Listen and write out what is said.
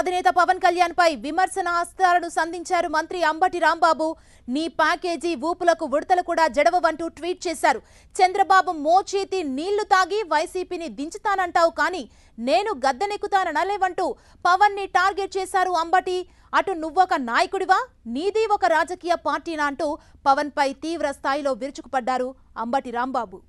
అధినేత పవన్ కళ్యాణ్ పై విమర్శన ఆస్తాలను సంధించారు మంత్రి అంబటి రాంబాబు నీ ప్యాకేజీ ఊపులకు ఉడతలు కూడా జడవవంటూ ట్వీట్ చేశారు చంద్రబాబు మోచేతి నీళ్లు తాగి వైసీపీని దించుతానంటావు కానీ నేను గద్దెనెక్కుతాననలేవంటూ పవన్ ని టార్గెట్ చేశారు అంబటి అటు నువ్వొక నాయకుడివా నీది ఒక రాజకీయ పార్టీనా అంటూ పవన్ పై తీవ్ర స్థాయిలో విరుచుకుపడ్డారు అంబటి రాంబాబు